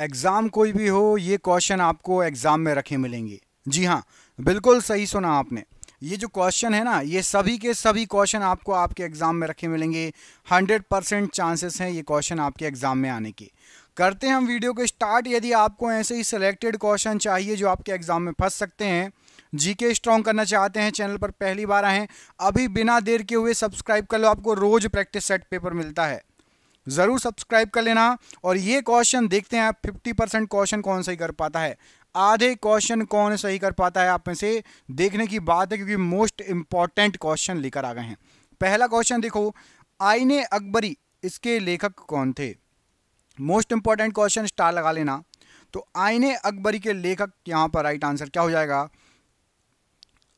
exam कोई भी हो ये क्वेश्चन आपको एग्ज़ाम में रखे मिलेंगे जी हाँ बिल्कुल सही सुना आपने ये जो क्वेश्चन है ना ये सभी के सभी क्वेश्चन आपको आपके एग्ज़ाम में रखे मिलेंगे हंड्रेड परसेंट चांसेस हैं ये क्वेश्चन आपके एग्ज़ाम में आने के करते हैं हम वीडियो को स्टार्ट यदि आपको ऐसे ही सिलेक्टेड क्वेश्चन चाहिए जो आपके एग्ज़ाम में फंस सकते हैं जीके स्ट्रॉन्ग करना चाहते हैं चैनल पर पहली बार आए अभी बिना देर के हुए सब्सक्राइब कर लो आपको रोज़ प्रैक्टिस सेट पेपर मिलता है ज़रूर सब्सक्राइब कर लेना और ये क्वेश्चन देखते हैं आप फिफ्टी परसेंट क्वेश्चन कौन सही कर पाता है आधे क्वेश्चन कौन सही कर पाता है आप में से देखने की बात है क्योंकि मोस्ट इम्पॉर्टेंट क्वेश्चन लेकर आ गए हैं पहला क्वेश्चन देखो आईने अकबरी इसके लेखक कौन थे मोस्ट इम्पॉर्टेंट क्वेश्चन स्टार लगा लेना तो आईने अकबरी के लेखक यहाँ पर राइट आंसर क्या हो जाएगा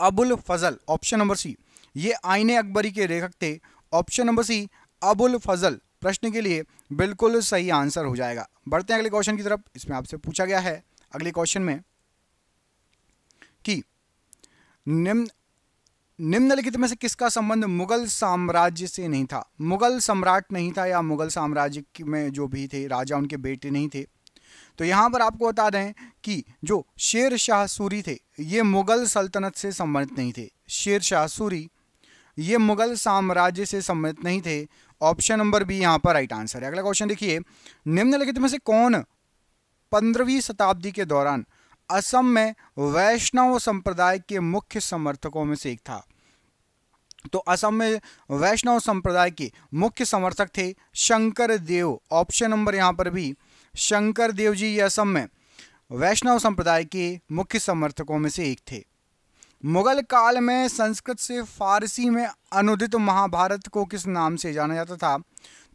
Abul Fazal option number C ये आईने अकबरी के लेखक थे option number C Abul Fazal प्रश्न के लिए बिल्कुल सही आंसर हो जाएगा बढ़ते हैं अगले क्वेश्चन की तरफ इसमें आपसे पूछा गया है अगले क्वेश्चन में कि निम्न निम्नलिखित में से किसका संबंध मुगल साम्राज्य से नहीं था मुगल सम्राट नहीं था या मुगल साम्राज्य में जो भी थे राजा उनके बेटे नहीं थे तो यहाँ पर आपको बता दें कि जो शेर शाह सूरी थे ये मुगल सल्तनत से संबंधित नहीं थे शेर शाह सूरी ये मुगल साम्राज्य से संबंधित नहीं थे ऑप्शन नंबर बी यहाँ पर राइट आंसर है अगला क्वेश्चन देखिए निम्नलिखित में से कौन पंद्रहवीं शताब्दी के दौरान असम में वैष्णव संप्रदाय के मुख्य समर्थकों में से एक था तो असम में वैष्णव संप्रदाय के मुख्य समर्थक थे शंकर देव ऑप्शन नंबर यहाँ पर भी शंकर देव जी असम में वैष्णव संप्रदाय के मुख्य समर्थकों में से एक थे मुगल काल में संस्कृत से फारसी में अनुदित महाभारत को किस नाम से जाना जाता था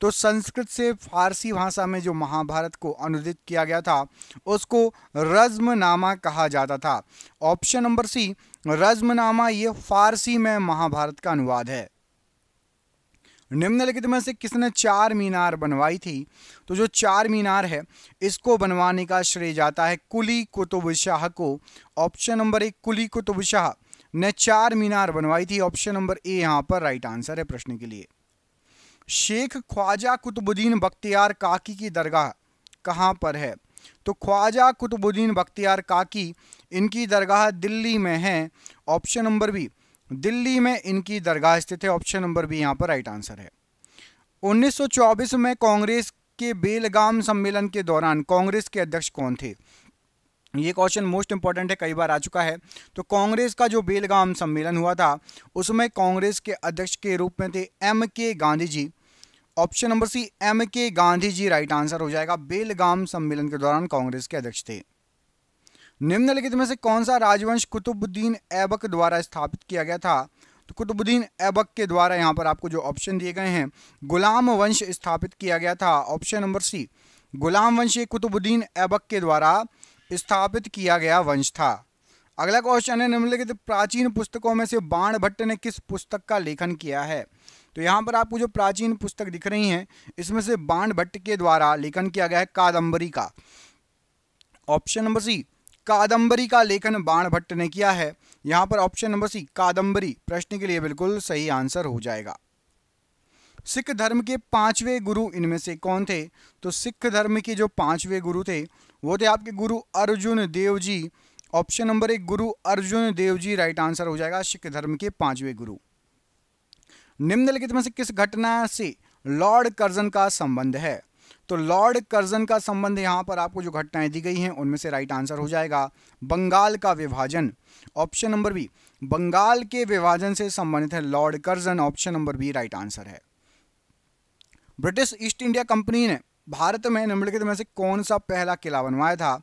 तो संस्कृत से फारसी भाषा में जो महाभारत को अनुदित किया गया था उसको रज्मनामा कहा जाता था ऑप्शन नंबर सी रज्मनामा ये फारसी में महाभारत का अनुवाद है निम्नलिखित में से किसने चार मीनार बनवाई थी तो जो चार मीनार है इसको बनवाने का श्रेय जाता है कुली कुतुब शाह को ऑप्शन नंबर एक कुली कुतुब शाह ने चार मीनार बनवाई थी ऑप्शन नंबर ए यहां पर राइट आंसर है प्रश्न के लिए शेख ख्वाजा कुतुबुद्दीन बख्तियार काकी की दरगाह कहां पर है तो ख्वाजा कुतुबुद्दीन बख्तियार काकी इनकी दरगाह दिल्ली में है ऑप्शन नंबर बी दिल्ली में इनकी दरगाह स्थित है ऑप्शन नंबर बी यहां पर राइट आंसर है 1924 में कांग्रेस के बेलगाम सम्मेलन के दौरान कांग्रेस के अध्यक्ष कौन थे ये क्वेश्चन मोस्ट इंपॉर्टेंट है कई बार आ चुका है तो कांग्रेस का जो बेलगाम सम्मेलन हुआ था उसमें कांग्रेस के अध्यक्ष के रूप में थे M K Gandhi ji option number C M K Gandhi ji right answer हो जाएगा बेलगाम सम्मेलन के दौरान कांग्रेस के अध्यक्ष थे निम्नलिखित में से कौन सा राजवंश कुतुबुद्दीन ऐबक द्वारा स्थापित किया गया था तो कुतुबुद्दीन ऐबक के द्वारा यहाँ पर आपको जो ऑप्शन दिए गए हैं गुलाम वंश स्थापित किया गया था ऑप्शन नंबर सी गुलाम वंश कुतुबुद्दीन ऐबक के द्वारा स्थापित किया गया वंश था अगला क्वेश्चन है निम्नलिखित प्राचीन पुस्तकों में से बाण भट्ट ने किस पुस्तक का लेखन किया है तो यहाँ पर आपको जो प्राचीन पुस्तक दिख रही हैं इसमें से बाण भट्ट के द्वारा लेखन किया गया है कादम्बरी का ऑप्शन नंबर सी कादम्बरी का लेखन बाण भट्ट ने किया है यहाँ पर ऑप्शन नंबर सी कादम्बरी प्रश्न के लिए बिल्कुल सही आंसर हो जाएगा सिख धर्म के पांचवें गुरु इनमें से कौन थे तो सिख धर्म के जो पांचवें गुरु थे वो थे आपके गुरु अर्जुन देव जी ऑप्शन नंबर एक गुरु अर्जुन देव जी राइट आंसर हो जाएगा सिख धर्म के पांचवें गुरु निम्नलिखित में से किस घटना से लॉर्ड कर्जन का संबंध है तो लॉर्ड कर्जन का संबंध यहां पर आपको जो घटनाएं दी गई हैं उनमें से राइट आंसर हो जाएगा बंगाल का विभाजन ऑप्शन नंबर बी बंगाल के विभाजन से संबंधित है Lord Curzon option number B right answer है ब्रिटिश ईस्ट इंडिया कंपनी ने भारत में निम्नलिखित में से कौन सा पहला किला बनवाया था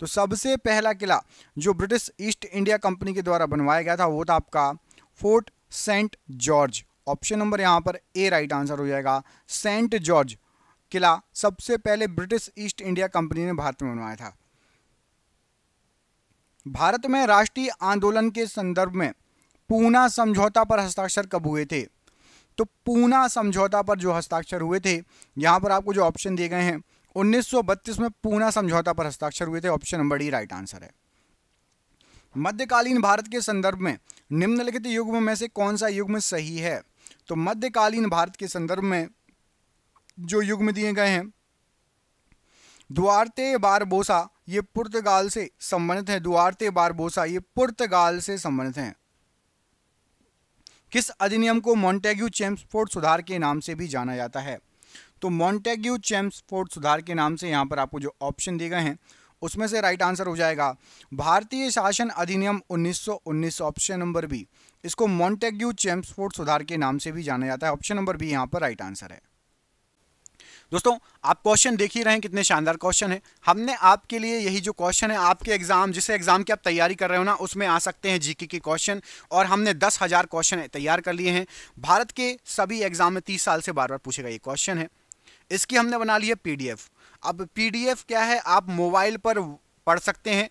तो सबसे पहला किला जो ब्रिटिश ईस्ट इंडिया कंपनी के द्वारा बनवाया गया था वो था आपका Fort Saint George option number यहाँ पर ए राइट आंसर हो जाएगा सेंट जॉर्ज किला सबसे पहले ब्रिटिश ईस्ट इंडिया कंपनी ने भारत में बनवाया था भारत में राष्ट्रीय आंदोलन के संदर्भ में पूना समझौता पर हस्ताक्षर कब हुए थे तो पूना समझौता पर जो हस्ताक्षर हुए थे यहाँ पर आपको जो ऑप्शन दिए गए हैं 1932 में पूना समझौता पर हस्ताक्षर हुए थे option number D right answer है मध्यकालीन भारत के संदर्भ में निम्नलिखित युग्म में से कौन सा युग्म सही है तो मध्यकालीन भारत के संदर्भ में जो युग्म दिए गए हैं द्वारते बारबोसा ये पुर्तगाल से संबंधित है द्वारते बारबोसा ये पुर्तगाल से संबंधित हैं किस अधिनियम को मॉन्टेग्यू चैम्सफोर्ड सुधार के नाम से भी जाना जाता है तो मॉन्टेग्यू चैम्सफोर्ड सुधार के नाम से यहाँ पर आपको जो ऑप्शन दिए गए हैं उसमें से राइट आंसर हो जाएगा भारतीय शासन अधिनियम 1919 ऑप्शन नंबर बी इसको मॉन्टेग्यू चैम्सफोर्ड सुधार के नाम से भी जाना जाता है ऑप्शन नंबर बी यहाँ पर राइट आंसर है दोस्तों आप क्वेश्चन देख ही रहे हैं कितने शानदार क्वेश्चन है हमने आपके लिए यही जो क्वेश्चन है आपके एग्जाम जिसे एग्जाम की आप तैयारी कर रहे हो ना उसमें आ सकते हैं जीके के क्वेश्चन और हमने दस हजार क्वेश्चन तैयार कर लिए हैं भारत के सभी एग्जाम में तीस साल से बार बार पूछेगा ये क्वेश्चन है इसकी हमने बना ली है पी अब पी क्या है आप मोबाइल पर पढ़ सकते हैं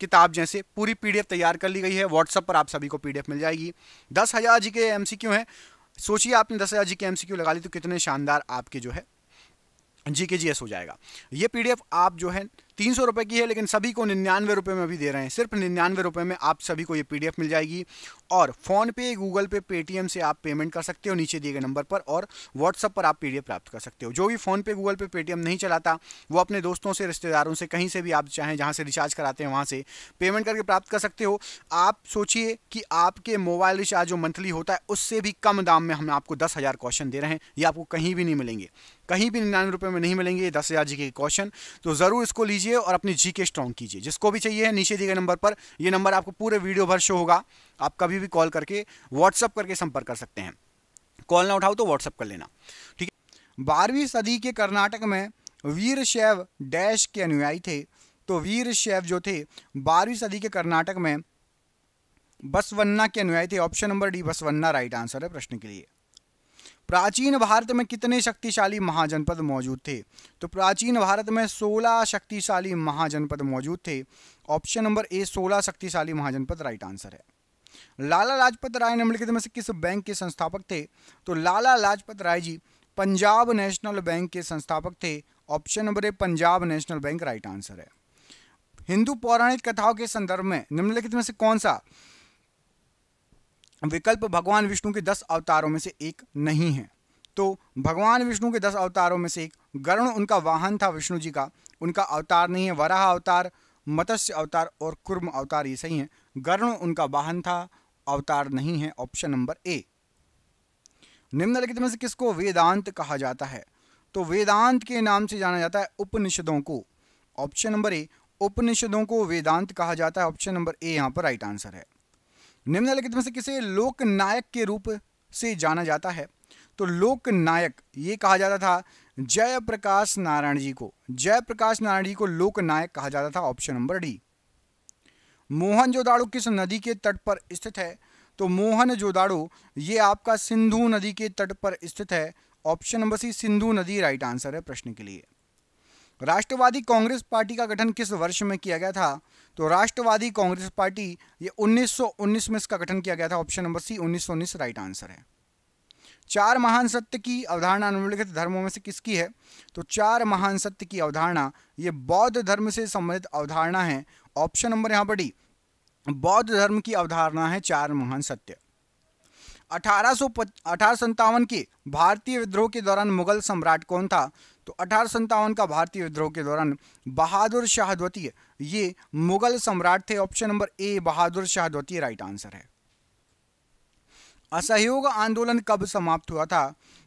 किताब जैसे पूरी पी तैयार कर ली गई है व्हाट्सअप पर आप सभी को पी मिल जाएगी दस हज़ार जी के क्यू सोचिए आपने दस हज़ार जी के एम क्यू लगा ली तो कितने शानदार आपके जो है जी के जी एस हो जाएगा ये पी आप जो है तीन सौ रुपये की है लेकिन सभी को निन्यानवे रुपये में अभी दे रहे हैं सिर्फ निन्यानवे रुपये में आप सभी को ये पी मिल जाएगी और फ़ोन पे गूगल पे पेटीएम से आप पेमेंट कर सकते हो नीचे दिए गए नंबर पर और व्हाट्सअप पर आप पी प्राप्त कर सकते हो जो भी फ़ोन पे गूगल पे पेटीएम नहीं चलाता वो अपने दोस्तों से रिश्तेदारों से कहीं से भी आप चाहें जहाँ से रिचार्ज कराते हैं वहाँ से पेमेंट करके प्राप्त कर सकते हो आप सोचिए कि आपके मोबाइल रिचार्ज जो मंथली होता है उससे भी कम दाम में हम आपको दस हज़ार क्वेश्चन दे रहे हैं ये आपको कहीं भी नहीं मिलेंगे कहीं भी निन्यानवे रुपये में नहीं मिलेंगे दस हज़ार जी के क्वेश्चन तो ज़रूर इसको लीजिए और अपनी जी के स्ट्रॉन्ग कीजिए जिसको भी चाहिए है नीचे दिए गए नंबर पर ये नंबर आपको पूरे वीडियो भर शो होगा आप कभी भी कॉल करके व्हाट्सअप करके संपर्क कर सकते हैं कॉल ना उठाओ तो व्हाट्सअप कर लेना ठीक है बारहवीं सदी के कर्नाटक में वीर शैव डैश के अनुयायी थे तो वीर शैव जो थे बारहवीं सदी के कर्नाटक में बसवन्ना के अनुयायी थे option number D Basavanna right answer है प्रश्न के लिए प्राचीन भारत में कितने शक्तिशाली महाजनपद मौजूद थे तो प्राचीन भारत में 16 शक्तिशाली महाजनपद मौजूद थे ऑप्शन नंबर ए 16 शक्तिशाली महाजनपद राइट आंसर है लाला लाजपत राय निम्नलिखित में से किस बैंक के संस्थापक थे तो लाला लाजपत राय जी पंजाब नेशनल बैंक के संस्थापक थे option number A Punjab National Bank right answer है हिंदू पौराणिक कथाओं के संदर्भ में निम्नलिखित में से कौन सा विकल्प भगवान विष्णु के दस अवतारों में से एक नहीं है तो भगवान विष्णु के दस अवतारों में से एक गरुण उनका वाहन था विष्णु जी का उनका अवतार नहीं है वराह अवतार मत्स्य अवतार और कुर्म अवतार ये सही है गरुण उनका वाहन था अवतार नहीं है ऑप्शन नंबर ए निम्नलिखित में से किसको वेदांत कहा जाता है तो वेदांत के नाम से जाना जाता है उपनिषदों को ऑप्शन नंबर ए उपनिषदों को वेदांत कहा जाता है ऑप्शन नंबर ए यहाँ पर राइट आंसर है निम्नलिखित में से किसे लोक नायक के रूप से जाना जाता है तो लोक नायक ये कहा जाता था जयप्रकाश नारायण जी को जयप्रकाश नारायण जी को लोक नायक कहा जाता था ऑप्शन नंबर डी मोहन जोदाड़ो किस नदी के तट पर स्थित है तो मोहन जोदाड़ो ये आपका सिंधु नदी के तट पर स्थित है ऑप्शन नंबर सी सिंधु नदी राइट आंसर है प्रश्न के लिए राष्ट्रवादी कांग्रेस पार्टी का गठन किस वर्ष में किया गया था तो राष्ट्रवादी कांग्रेस पार्टी ये 1919 में इसका गठन किया गया था option number C 1919 right answer है चार महान सत्य की अवधारणा निम्नलिखित धर्मों में से किसकी है तो चार महान सत्य की अवधारणा ये बौद्ध धर्म से संबंधित अवधारणा है ऑप्शन नंबर यहाँ पर डी बौद्ध धर्म की अवधारणा है चार महान सत्य अठारह सौ अठारह के भारतीय विद्रोह के दौरान मुगल सम्राट कौन था तो अठारह का भारतीय विद्रोह के दौरान बहादुर शाहद्वती ये मुगल सम्राट थे ऑप्शन नंबर ए बहादुर शाहद्वती राइट आंसर है असहयोग आंदोलन कब समाप्त हुआ था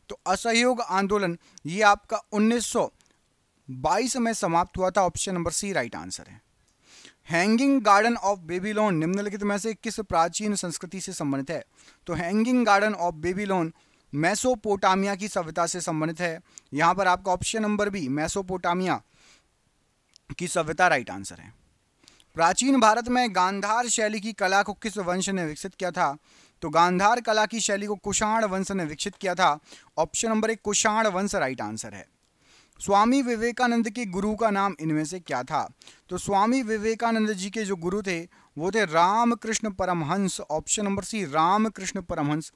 तो असहयोग आंदोलन ये आपका 1922 में समाप्त हुआ था option number C right answer है हैंगिंग गार्डन ऑफ बेबीलोन निम्नलिखित में से किस प्राचीन संस्कृति से संबंधित है तो hanging garden of Babylon Mesopotamia की सभ्यता से संबंधित है यहाँ पर आपका ऑप्शन नंबर बी मैसोपोटामिया की सभ्यता राइट आंसर है प्राचीन भारत में गांधार शैली की कला को किस वंश ने विकसित किया था तो गांधार कला की शैली को कुषाण वंश ने विकसित किया था ऑप्शन नंबर एक कुषाण वंश राइट आंसर है स्वामी विवेकानंद के गुरु का नाम इनमें से क्या था तो स्वामी विवेकानंद जी के जो गुरु थे वो थे Ramakrishna Paramahamsa option number C Ramakrishna Paramahamsa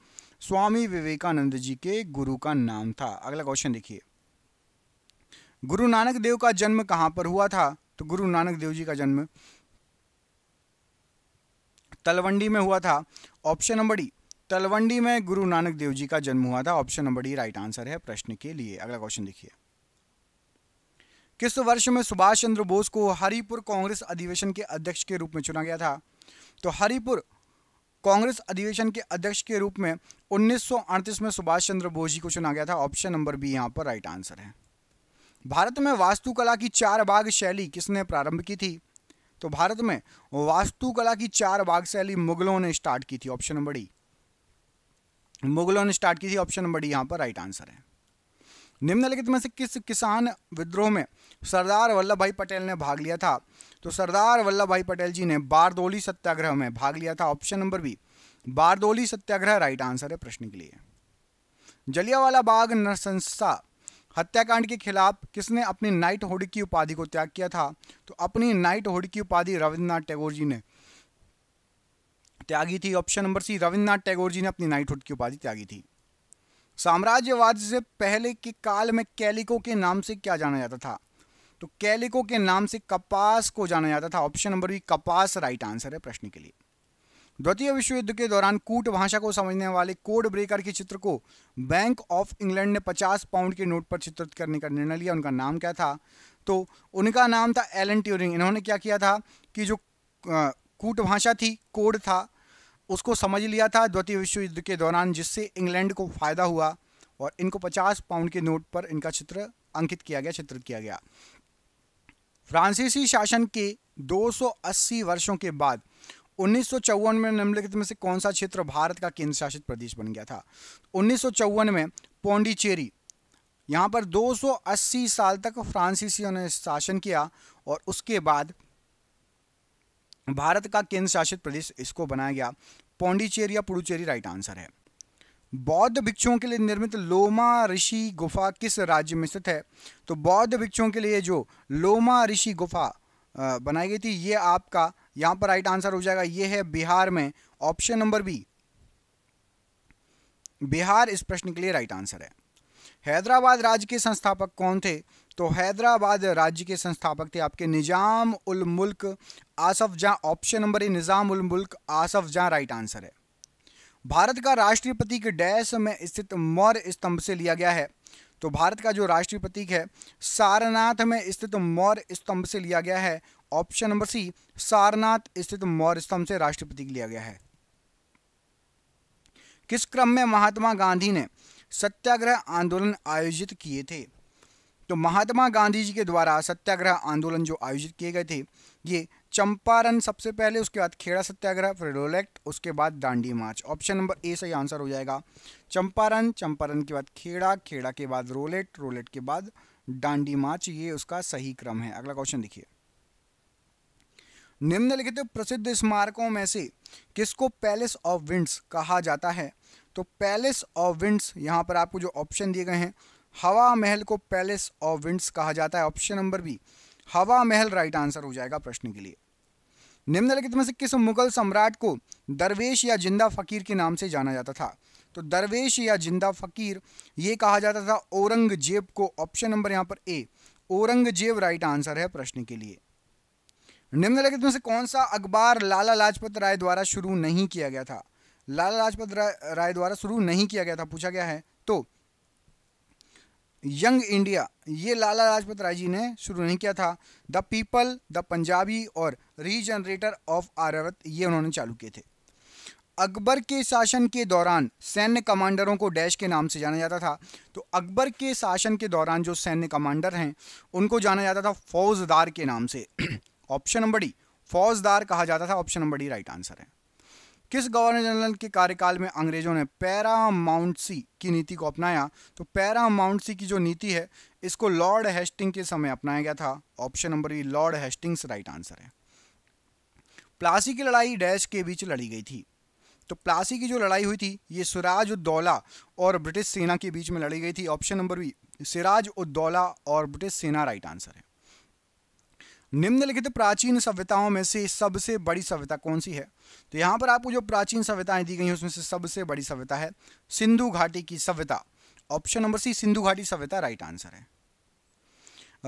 Swami Vivekananda ji के गुरु का नाम था अगला क्वेश्चन देखिए गुरु नानक देव का जन्म कहाँ पर हुआ था तो गुरु नानक देव जी का जन्म तलवंडी में हुआ था ऑप्शन नंबर डी तलवंडी में गुरु नानक देव जी का जन्म हुआ था option number D right answer है प्रश्न के लिए अगला क्वेश्चन देखिए किस वर्ष में सुभाष चंद्र बोस को हरिपुर कांग्रेस अधिवेशन के अध्यक्ष के रूप में चुना गया था तो हरिपुर कांग्रेस अधिवेशन के अध्यक्ष के रूप में उन्नीस में सुभाष चंद्र बोस जी को चुना गया था ऑप्शन नंबर बी यहाँ पर राइट आंसर है भारत में वास्तुकला की चार बाग शैली किसने प्रारंभ की थी तो भारत में वास्तुकला की चार बाग शैली मुगलों ने स्टार्ट की थी ऑप्शन नंबर डी मुगलों ने स्टार्ट की थी ऑप्शन नंबर डी यहाँ पर राइट आंसर है निम्नलिखित में से किस किसान विद्रोह में सरदार वल्लभ भाई पटेल ने भाग लिया था तो सरदार वल्लभ भाई पटेल जी ने बारदोली सत्याग्रह में भाग लिया था option number B Bardoli Satyagraha right answer है प्रश्न के लिए जलियावाला बाग नरसंस्था हत्याकांड के खिलाफ किसने अपनी नाइट होड की उपाधि को त्याग किया था तो अपनी नाइट होड की उपाधि रविन्द्रनाथ टैगोर जी ने त्यागी थी option number C Rabindranath Tagore ji ने अपनी नाइट होड की उपाधि त्यागी थी साम्राज्यवाद से पहले के काल में कैलिको के नाम से क्या जाना जाता था तो कैलिको के नाम से कपास को जाना जाता था ऑप्शन नंबर बी कपास राइट आंसर है प्रश्न के लिए द्वितीय विश्व युद्ध के दौरान कूट भाषा को समझने वाले कोड ब्रेकर के चित्र को बैंक ऑफ इंग्लैंड ने 50 पाउंड के नोट पर चित्रित करने का निर्णय लिया उनका नाम क्या था तो उनका नाम था एलन ट्यूरिंग इन्होंने क्या किया था कि जो कूट भाषा थी कोड था उसको समझ लिया था द्वितीय विश्व युद्ध के दौरान जिससे इंग्लैंड को फ़ायदा हुआ और इनको 50 पाउंड के नोट पर इनका चित्र अंकित किया गया चित्रित किया गया फ्रांसीसी शासन के 280 वर्षों के बाद उन्नीस में निम्नलिखित में से कौन सा क्षेत्र भारत का केंद्र शासित प्रदेश बन गया था उन्नीस में पौंडीचेरी यहाँ पर 280 साल तक फ्रांसीसियों ने शासन किया और उसके बाद भारत का केंद्र शासित प्रदेश इसको बनाया गया पौंडीचेरी या पुडुचेरी राइट आंसर है बौद्ध भिक्षुओं के लिए निर्मित लोमा ऋषि गुफा किस राज्य में स्थित है तो बौद्ध भिक्षुओं के लिए जो लोमा ऋषि गुफा बनाई गई थी ये आपका यहां पर राइट आंसर हो जाएगा ये है बिहार में ऑप्शन नंबर बी बिहार इस प्रश्न के लिए राइट आंसर है हैदराबाद राज्य के संस्थापक कौन थे तो हैदराबाद राज्य के संस्थापक थे आपके निजाम उल मुल्क आसफ जहां ऑप्शन नंबर ए निज़ामुल मुल्क आसफ जहां राइट आंसर है भारत का राष्ट्रीय प्रतीक डैश में स्थित मौर्य स्तंभ से लिया गया है तो भारत का जो राष्ट्रीय प्रतीक है सारनाथ में स्थित मौर्य स्तंभ से लिया गया है ऑप्शन नंबर सी सारनाथ स्थित मौर्य स्तंभ से राष्ट्रीय प्रतीक लिया गया है किस क्रम में महात्मा गांधी ने सत्याग्रह आंदोलन आयोजित किए थे तो महात्मा गांधी जी के द्वारा सत्याग्रह आंदोलन जो आयोजित किए गए थे ये चंपारण सबसे पहले उसके बाद खेड़ा सत्याग्रह फिर रोलेक्ट उसके बाद Dandi march option number A सही आंसर हो जाएगा चंपारण चंपारण के बाद खेड़ा खेड़ा के बाद रोलेट रोलेट के बाद दांडी मार्च ये उसका सही क्रम है अगला क्वेश्चन देखिए निम्नलिखित प्रसिद्ध स्मारकों में से किसको पैलेस ऑफ विंड्स कहा जाता है तो पैलेस ऑफ विंड्स यहाँ पर आपको जो ऑप्शन दिए गए हैं हवा महल को पैलेस ऑफ विंड्स कहा जाता है ऑप्शन नंबर बी हवा महल राइट आंसर हो जाएगा प्रश्न के लिए निम्नलिखित में से किस मुगल सम्राट को दरवेश या जिंदा फकीर के नाम से जाना जाता था तो दरवेश या जिंदा फकीर ये कहा जाता था औरंगजेब को ऑप्शन नंबर यहाँ पर ए औरंगजेब राइट आंसर है प्रश्न के लिए निम्नलिखित में से कौन सा अखबार लाला लाजपत राय द्वारा शुरू नहीं किया गया था लाला लाजपत राय द्वारा शुरू नहीं किया गया था पूछा गया है तो यंग इंडिया ये लाला लाजपत राय जी ने शुरू नहीं किया था द पीपल द पंजाबी और रीजनरेटर ऑफ आर्यावत ये उन्होंने चालू किए थे अकबर के शासन के दौरान सैन्य कमांडरों को डैश के नाम से जाना जाता था तो अकबर के शासन के दौरान जो सैन्य कमांडर हैं उनको जाना जाता था फौजदार के नाम से ऑप्शन नंबर डी फौजदार कहा जाता था option number D right answer है किस गवर्नर जनरल के कार्यकाल में अंग्रेजों ने पैरा माउंटसी की नीति को अपनाया तो पैरा माउंटसी की जो नीति है इसको लॉर्ड हेस्टिंग के समय अपनाया गया था option number E Lord Hastings right answer है प्लासी की लड़ाई डैश के बीच लड़ी गई थी तो प्लासी की जो लड़ाई हुई थी ये सिराज उद्दौला और ब्रिटिश सेना के बीच में लड़ी गई थी option number B Siraj ud-Daulah और ब्रिटिश सेना राइट आंसर है निम्नलिखित प्राचीन सभ्यताओं में से सबसे बड़ी सभ्यता कौन सी है तो यहाँ पर आपको जो प्राचीन सभ्यताएं दी गई हैं उसमें से सबसे बड़ी सभ्यता है सिंधु घाटी की सभ्यता ऑप्शन नंबर सी सिंधु घाटी सभ्यता राइट आंसर है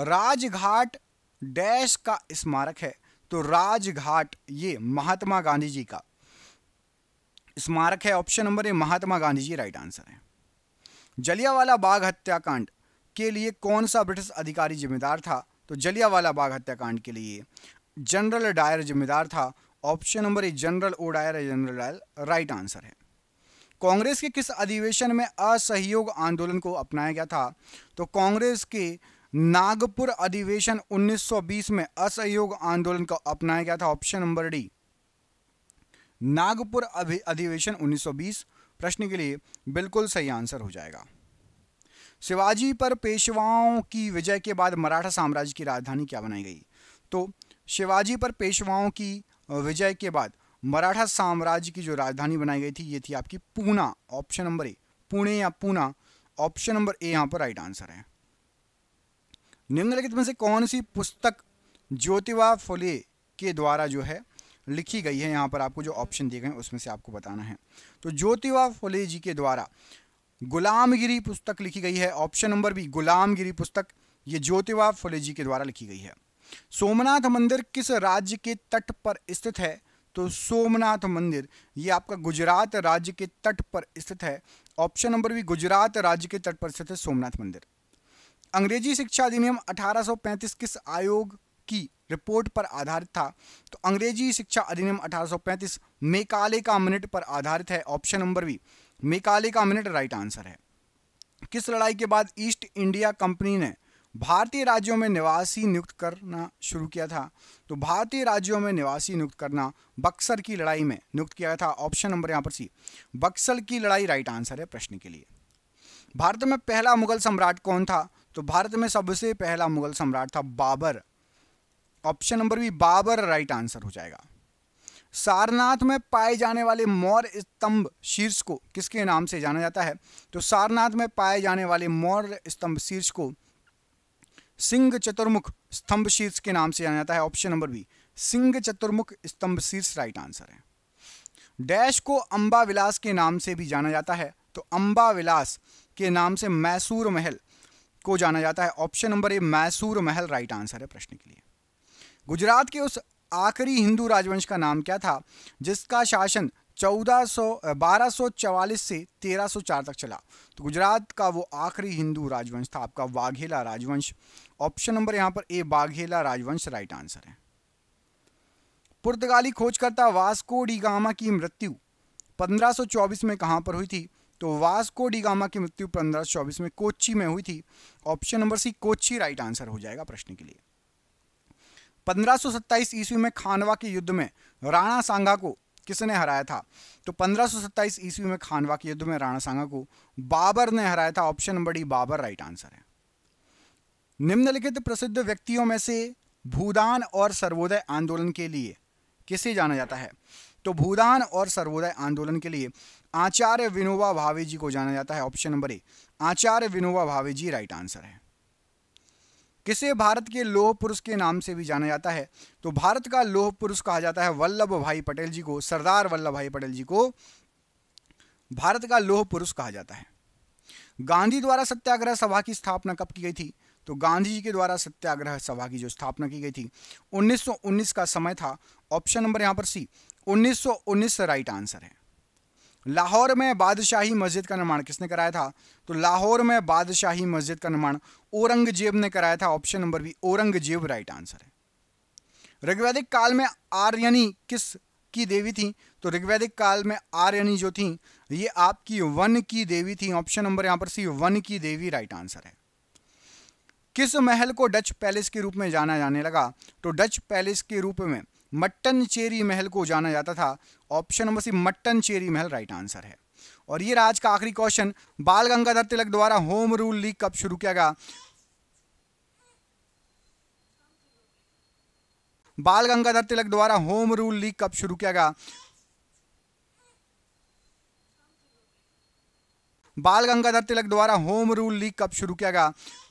राजघाट डैश का स्मारक है तो राजघाट ये महात्मा गांधी जी का स्मारक है option number A Mahatma Gandhi ji right answer है जलियावाला बाघ हत्याकांड के लिए कौन सा ब्रिटिश अधिकारी जिम्मेदार था तो जलियावाला बाग हत्याकांड के लिए जनरल डायर जिम्मेदार था option number A General O Dyer General Dyer right answer है कांग्रेस के किस अधिवेशन में असहयोग आंदोलन को अपनाया गया था तो कांग्रेस के नागपुर अधिवेशन 1920 में असहयोग आंदोलन को अपनाया गया था ऑप्शन नंबर डी नागपुर अधिवेशन 1920 प्रश्न के लिए बिल्कुल सही आंसर हो जाएगा शिवाजी पर पेशवाओं की विजय के बाद मराठा साम्राज्य की राजधानी क्या बनाई गई तो शिवाजी पर पेशवाओं की विजय के बाद मराठा साम्राज्य की जो राजधानी बनाई गई थी ये थी आपकी Poona option number A Pune या पूना ऑप्शन नंबर ए यहाँ पर राइट आंसर है निम्नलिखित में से कौन सी पुस्तक ज्योतिबा फुले के द्वारा जो है लिखी गई है यहाँ पर आपको जो ऑप्शन दिए गए हैं उसमें से आपको बताना है तो ज्योतिबा फुले जी के द्वारा गुलामगिरी पुस्तक लिखी गई है ऑप्शन नंबर बी गुलामगिरी पुस्तक ये ज्योतिबा फुले जी के द्वारा लिखी गई है सोमनाथ मंदिर किस राज्य के तट पर स्थित है तो सोमनाथ मंदिर ये आपका गुजरात राज्य के तट पर स्थित है ऑप्शन नंबर भी गुजरात राज्य के तट पर स्थित है सोमनाथ मंदिर अंग्रेजी शिक्षा अधिनियम 1835 किस आयोग की रिपोर्ट पर आधारित था तो अंग्रेजी शिक्षा अधिनियम 1835 मेकाले का मिनट पर आधारित है ऑप्शन नंबर भी मेकाले का मिनट राइट आंसर है किस लड़ाई के बाद ईस्ट इंडिया कंपनी ने भारतीय राज्यों में निवासी नियुक्त करना शुरू किया था तो भारतीय राज्यों में निवासी नियुक्त करना बक्सर की लड़ाई में नियुक्त किया था ऑप्शन नंबर यहाँ पर सी बक्सर की लड़ाई राइट आंसर है प्रश्न के लिए भारत में पहला मुगल सम्राट कौन था तो भारत में सबसे पहला मुगल सम्राट था बाबर ऑप्शन नंबर भी बाबर राइट आंसर हो जाएगा सारनाथ में पाए जाने वाले मौर्य स्तंभ शीर्ष को किसके नाम से जाना जाता है तो सारनाथ में पाए जाने वाले मौर्य स्तंभ शीर्ष को सिंह चतुर्मुख स्तंभ शीर्ष के नाम से जाना जाता है ऑप्शन नंबर बी सिंह चतुर्मुख स्तंभ शीर्ष राइट आंसर है डैश को अंबा विलास के नाम से भी जाना जाता है तो अंबा विलास के नाम से मैसूर महल को जाना जाता है ऑप्शन नंबर ए मैसूर महल राइट आंसर है प्रश्न के लिए गुजरात के उस आखिरी हिंदू राजवंश का नाम क्या था जिसका शासन चौदह सौ बारह सौ चवालीस से तेरह सौ चार तक चला तो गुजरात का वो आखिरी हिंदू राजवंश था आपका वाघेला राजवंश ऑप्शन नंबर यहाँ पर ए वाघेला राजवंश राइट आंसर है पुर्तगाली खोजकर्ता वास्को डिगामा की मृत्यु 1524 में कहाँ पर हुई थी तो वास्को डिगामा की मृत्यु 1524 में कोच्ची में हुई थी option number C Kochi right answer हो जाएगा प्रश्न के लिए 1527 ईस्वी में खानवा के युद्ध में राणा सांगा को किसने हराया था तो 1527 ईस्वी में खानवा के युद्ध में राणा सांगा को बाबर ने हराया था option number D Babur right answer है निम्नलिखित प्रसिद्ध व्यक्तियों में से भूदान और सर्वोदय आंदोलन के लिए किसे जाना जाता है तो भूदान और सर्वोदय आंदोलन के लिए आचार्य विनोबा भावे जी को जाना जाता है option number A Acharya Vinoba Bhave ji right answer है किसे भारत के लोह पुरुष के नाम से भी जाना जाता है तो भारत का लोह पुरुष कहा जाता है वल्लभ भाई पटेल जी को सरदार वल्लभ भाई पटेल जी को भारत का लोह पुरुष कहा जाता है गांधी द्वारा सत्याग्रह सभा की स्थापना कब की गई थी तो गांधी जी के द्वारा सत्याग्रह सभा की जो स्थापना की गई थी 1919 का समय था ऑप्शन नंबर यहां पर सी 1919 राइट आंसर है लाहौर में बादशाही मस्जिद का निर्माण किसने कराया था तो लाहौर में बादशाही मस्जिद का निर्माण औरंगजेब ने कराया था option number B Aurangzeb right answer है ऋग्वैदिक काल में आर्यनी किस की देवी थी तो ऋग्वैदिक काल में आर्यनी जो थी ये आपकी वन की देवी थी ऑप्शन नंबर यहां पर सी वन की देवी राइट आंसर है किस महल को डच पैलेस के रूप में जाना जाने लगा तो डच पैलेस के रूप में मट्टन चेरी महल को जाना जाता था option number C Mattancherry महल राइट आंसर है और ये राज आज का आखिरी क्वेश्चन बाल गंगाधर तिलक द्वारा होम रूल लीग कब शुरू किया गया बाल गंगाधर तिलक द्वारा होम रूल लीग कब शुरू किया गया बाल गंगाधर तिलक द्वारा होम रूल लीग कब शुरू किया गया